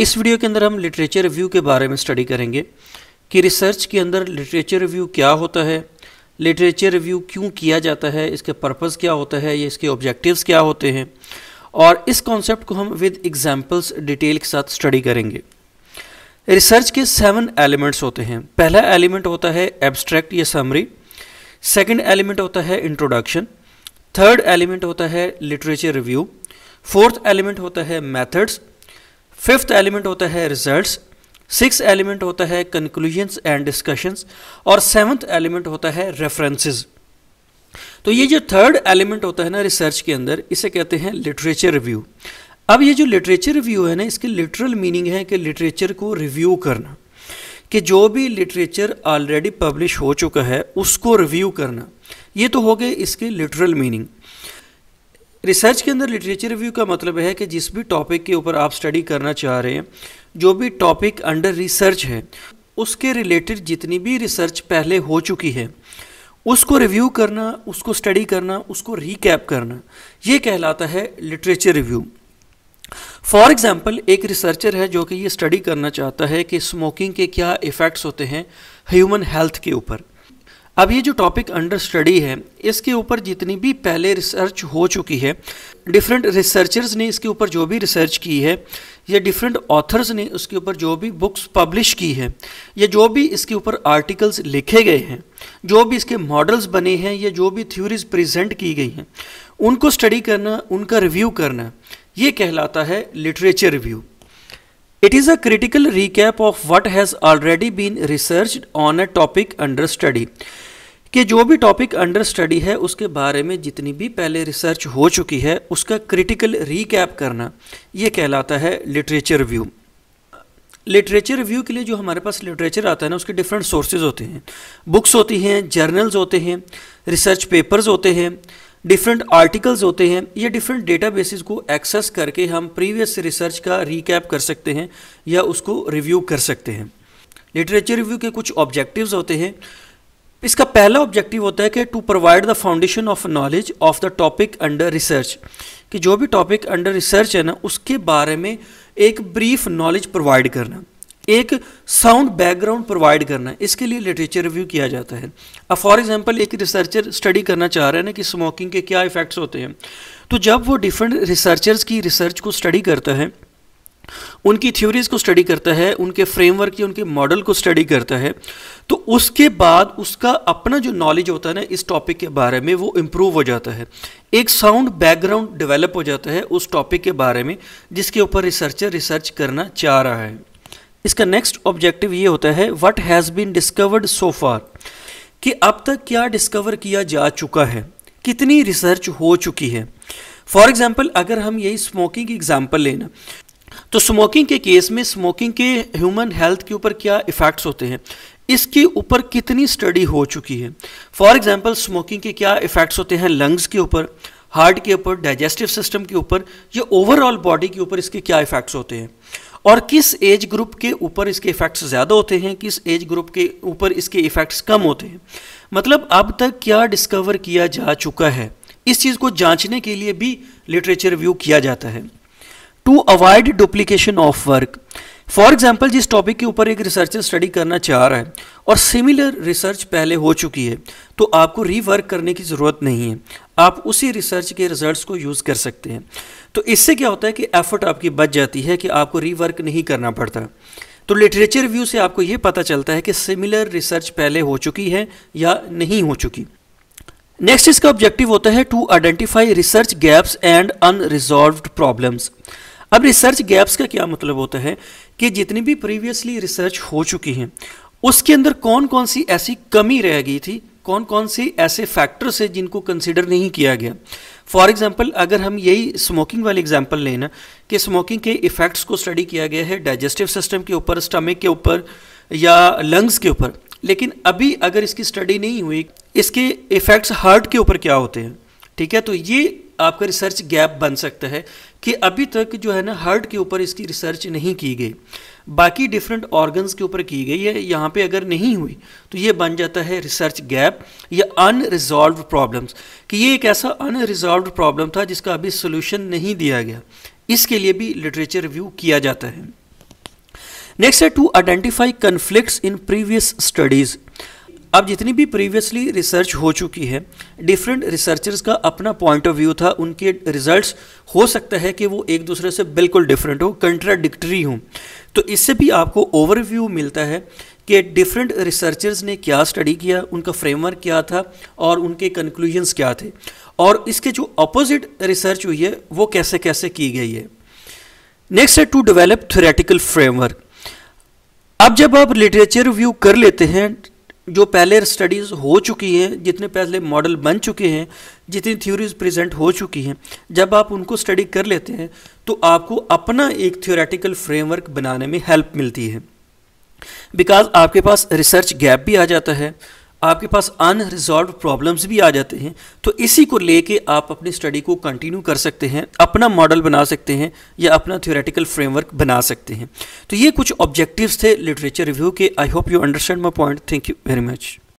इस वीडियो के अंदर हम लिटरेचर रिव्यू के बारे में स्टडी करेंगे कि रिसर्च के अंदर लिटरेचर रिव्यू क्या होता है लिटरेचर रिव्यू क्यों किया जाता है इसके पर्पज़ क्या होता है या इसके ऑब्जेक्टिव्स क्या होते हैं और इस कॉन्सेप्ट को हम विद एग्जाम्पल्स डिटेल के साथ स्टडी करेंगे रिसर्च के सेवन एलिमेंट्स होते हैं पहला एलिमेंट होता है एब्स्ट्रैक्ट या समरी सेकेंड एलिमेंट होता है इंट्रोडक्शन थर्ड एलिमेंट होता है लिटरेचर रिव्यू फोर्थ एलिमेंट होता है मैथड्स फिफ्थ एलिमेंट होता है रिजल्ट्स सिक्स एलिमेंट होता है कंक्लूजन्स एंड डिस्कशंस और सेवन्थ एलिमेंट होता है रेफरेंसेस तो ये जो थर्ड एलिमेंट होता है ना रिसर्च के अंदर इसे कहते हैं लिटरेचर रिव्यू अब ये जो लिटरेचर रिव्यू है ना इसकी लिटरल मीनिंग है कि लिटरेचर को रिव्यू करना कि जो भी लिटरेचर ऑलरेडी पब्लिश हो चुका है उसको रिव्यू करना ये तो हो गए इसके लिटरल मीनिंग रिसर्च के अंदर लिटरेचर रिव्यू का मतलब है कि जिस भी टॉपिक के ऊपर आप स्टडी करना चाह रहे हैं जो भी टॉपिक अंडर रिसर्च है उसके रिलेटेड जितनी भी रिसर्च पहले हो चुकी है उसको रिव्यू करना उसको स्टडी करना उसको रिकैप करना ये कहलाता है लिटरेचर रिव्यू फॉर एग्ज़ाम्पल एक रिसर्चर है जो कि ये स्टडी करना चाहता है कि स्मोकिंग के क्या इफ़ेक्ट्स होते हैं ह्यूमन हेल्थ के ऊपर अब ये जो टॉपिक अंडर स्टडी है इसके ऊपर जितनी भी पहले रिसर्च हो चुकी है डिफरेंट रिसर्चर्स ने इसके ऊपर जो भी रिसर्च की है या डिफरेंट ऑथर्स ने उसके ऊपर जो भी बुक्स पब्लिश की है या जो भी इसके ऊपर आर्टिकल्स लिखे गए हैं जो भी इसके मॉडल्स बने हैं या जो भी थ्योरीज प्रेजेंट की गई हैं उनको स्टडी करना उनका रिव्यू करना ये कहलाता है literature review It is a critical recap of what has already been researched on a topic under study. कि जो भी टॉपिक अंडर स्टडी है उसके बारे में जितनी भी पहले रिसर्च हो चुकी है उसका क्रिटिकल रीकैप करना ये कहलाता है लिटरेचर व्यू लिटरेचर रिव्यू के लिए जो हमारे पास लिटरेचर आता है ना उसके डिफरेंट सोर्सेज होते हैं बुक्स होती हैं जर्नल्स होते हैं रिसर्च पेपर्स होते हैं डिफरेंट आर्टिकल्स होते हैं या डिफरेंट बेसिस को एक्सेस करके हम प्रीवियस रिसर्च का रिकैप कर सकते हैं या उसको रिव्यू कर सकते हैं लिटरेचर रिव्यू के कुछ ऑब्जेक्टिव्स होते हैं इसका पहला ऑब्जेक्टिव होता है कि to provide the foundation of knowledge of the topic under research कि जो भी टॉपिक अंडर रिसर्च है ना उसके बारे में एक ब्रीफ नॉलेज प्रोवाइड करना एक साउंड बैकग्राउंड प्रोवाइड करना है इसके लिए लिटरेचर रिव्यू किया जाता है अब फॉर एग्जांपल एक रिसर्चर स्टडी करना चाह रहे हैं ना कि स्मोकिंग के क्या इफ़ेक्ट्स होते हैं तो जब वो डिफरेंट रिसर्चर्स की रिसर्च को स्टडी करता है उनकी थ्योरीज को स्टडी करता है उनके फ्रेमवर्क या उनके मॉडल को स्टडी करता है तो उसके बाद उसका अपना जो नॉलेज होता है ना इस टॉपिक के बारे में वो इम्प्रूव हो जाता है एक साउंड बैकग्राउंड डेवलप हो जाता है उस टॉपिक के बारे में जिसके ऊपर रिसर्चर रिसर्च करना चाह रहा है इसका नेक्स्ट ऑब्जेक्टिव ये होता है what has been discovered so far कि अब तक क्या डिस्कवर किया जा चुका है कितनी रिसर्च हो चुकी है फॉर एग्जाम्पल अगर हम यही स्मोकिंग की एग्जाम्पल लेना तो स्मोकिंग के केस में स्मोकिंग के ह्यूमन हेल्थ के ऊपर क्या इफ़ेक्ट्स होते हैं इसके ऊपर कितनी स्टडी हो चुकी है फॉर एग्जाम्पल स्मोकिंग के क्या इफ़ेक्ट्स होते हैं लंग्स के ऊपर हार्ट के ऊपर डाइजेस्टिव सिस्टम के ऊपर या ओवरऑल बॉडी के ऊपर इसके क्या इफ़ेक्ट्स होते हैं और किस एज ग्रुप के ऊपर इसके इफेक्ट्स ज़्यादा होते हैं किस एज ग्रुप के ऊपर इसके इफेक्ट्स कम होते हैं मतलब अब तक क्या डिस्कवर किया जा चुका है इस चीज़ को जांचने के लिए भी लिटरेचर रिव्यू किया जाता है to avoid duplication of work for example जिस टॉपिक के ऊपर एक रिसर्चर स्टडी करना चाह रहा है और सिमिलर रिसर्च पहले हो चुकी है तो आपको रीवर्क करने की ज़रूरत नहीं है आप उसी रिसर्च के रिजल्ट्स को यूज़ कर सकते हैं तो इससे क्या होता है कि एफर्ट आपकी बच जाती है कि आपको रीवर्क नहीं करना पड़ता तो लिटरेचर व्यू से आपको ये पता चलता है कि सिमिलर रिसर्च पहले हो चुकी है या नहीं हो चुकी नेक्स्ट इसका ऑब्जेक्टिव होता है to identify research gaps and unresolved problems अब रिसर्च गैप्स का क्या मतलब होता है कि जितनी भी प्रीवियसली रिसर्च हो चुकी हैं उसके अंदर कौन कौन सी ऐसी कमी रह गई थी कौन कौन से ऐसे फैक्टर्स हैं जिनको कंसिडर नहीं किया गया फॉर एग्जाम्पल अगर हम यही स्मोकिंग वाले एग्जाम्पल लें ना कि स्मोकिंग के इफ़ेक्ट्स को स्टडी किया गया है डाइजेस्टिव सिस्टम के ऊपर स्टमक के ऊपर या लंग्स के ऊपर लेकिन अभी अगर इसकी स्टडी नहीं हुई इसके इफ़ेक्ट्स हार्ट के ऊपर क्या होते हैं ठीक है तो ये आपका रिसर्च गैप बन सकता है कि अभी तक जो है ना हार्ट के ऊपर इसकी रिसर्च नहीं की गई बाकी डिफरेंट ऑर्गन्स के ऊपर की गई है यहाँ पे अगर नहीं हुई तो ये बन जाता है रिसर्च गैप या अनरिजॉल्व प्रॉब्लम्स कि ये एक ऐसा अनरिजॉल्व प्रॉब्लम था जिसका अभी सोल्यूशन नहीं दिया गया इसके लिए भी लिटरेचर रिव्यू किया जाता है नेक्स्ट है to identify conflict in previous studies अब जितनी भी प्रीवियसली रिसर्च हो चुकी है डिफरेंट रिसर्चर्स का अपना पॉइंट ऑफ व्यू था उनके रिजल्ट्स हो सकता है कि वो एक दूसरे से बिल्कुल डिफरेंट हो कंट्राडिक्टरी हों तो इससे भी आपको ओवरव्यू मिलता है कि डिफरेंट रिसर्चर्स ने क्या स्टडी किया उनका फ्रेमवर्क क्या था और उनके कंक्लूजन्स क्या थे और इसके जो अपोजिट रिसर्च हुई है वो कैसे कैसे की गई है नेक्स्ट है टू डेवलप थोरेटिकल फ्रेमवर्क अब जब आप लिटरेचर रिव्यू कर लेते हैं जो पहले स्टडीज़ हो चुकी हैं जितने पहले मॉडल बन चुके हैं जितनी थ्योरीज प्रेजेंट हो चुकी हैं जब आप उनको स्टडी कर लेते हैं तो आपको अपना एक थियोरेटिकल फ्रेमवर्क बनाने में हेल्प मिलती है बिकॉज आपके पास रिसर्च गैप भी आ जाता है आपके पास अनरिजॉल्व प्रॉब्लम्स भी आ जाते हैं तो इसी को लेके आप अपनी स्टडी को कंटिन्यू कर सकते हैं अपना मॉडल बना सकते हैं या अपना थ्योरेटिकल फ्रेमवर्क बना सकते हैं तो ये कुछ ऑब्जेक्टिव्स थे लिटरेचर रिव्यू के I hope you understand my point thank you very much